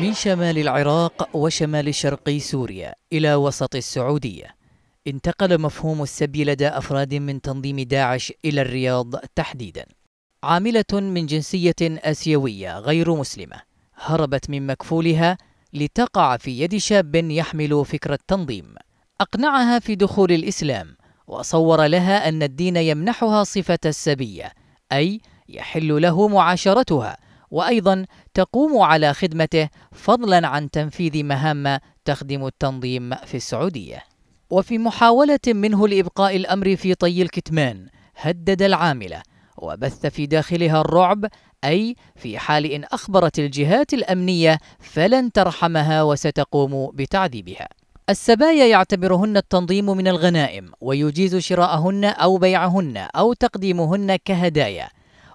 من شمال العراق وشمال شرقي سوريا إلى وسط السعودية انتقل مفهوم السبي لدى أفراد من تنظيم داعش إلى الرياض تحديدا عاملة من جنسية آسيوية غير مسلمة هربت من مكفولها لتقع في يد شاب يحمل فكر التنظيم أقنعها في دخول الإسلام وصور لها أن الدين يمنحها صفة السبية أي يحل له معاشرتها وايضا تقوم على خدمته فضلا عن تنفيذ مهام تخدم التنظيم في السعوديه وفي محاوله منه لابقاء الامر في طي الكتمان هدد العامله وبث في داخلها الرعب اي في حال ان اخبرت الجهات الامنيه فلن ترحمها وستقوم بتعذيبها السبايا يعتبرهن التنظيم من الغنائم ويجيز شراءهن او بيعهن او تقديمهن كهدايا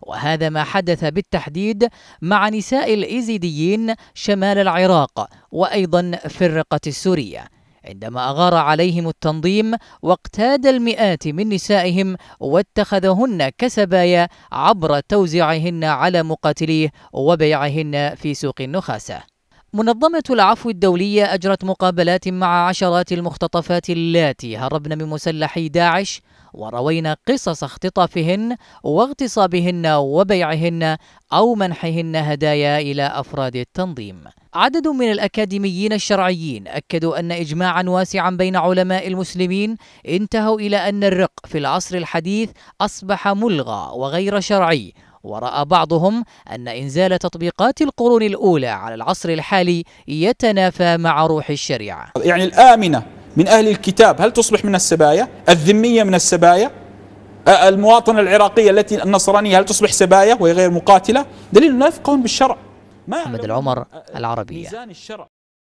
وهذا ما حدث بالتحديد مع نساء الإيزيديين شمال العراق وأيضا في الرقة السورية عندما أغار عليهم التنظيم واقتاد المئات من نسائهم واتخذهن كسبايا عبر توزيعهن على مقاتليه وبيعهن في سوق النخاسه منظمة العفو الدولية أجرت مقابلات مع عشرات المختطفات اللاتي هربن من مسلحي داعش وروينا قصص اختطافهن واغتصابهن وبيعهن أو منحهن هدايا إلى أفراد التنظيم. عدد من الأكاديميين الشرعيين أكدوا أن إجماعا واسعا بين علماء المسلمين انتهوا إلى أن الرق في العصر الحديث أصبح ملغى وغير شرعي ورأى بعضهم أن إنزال تطبيقات القرون الأولى على العصر الحالي يتنافى مع روح الشريعة يعني الآمنة من أهل الكتاب هل تصبح من السبايا؟ الذمية من السبايا؟ المواطنة العراقية التي النصرانية هل تصبح سبايا وهي غير مقاتلة؟ دليل لا بالشرع محمد العمر العربية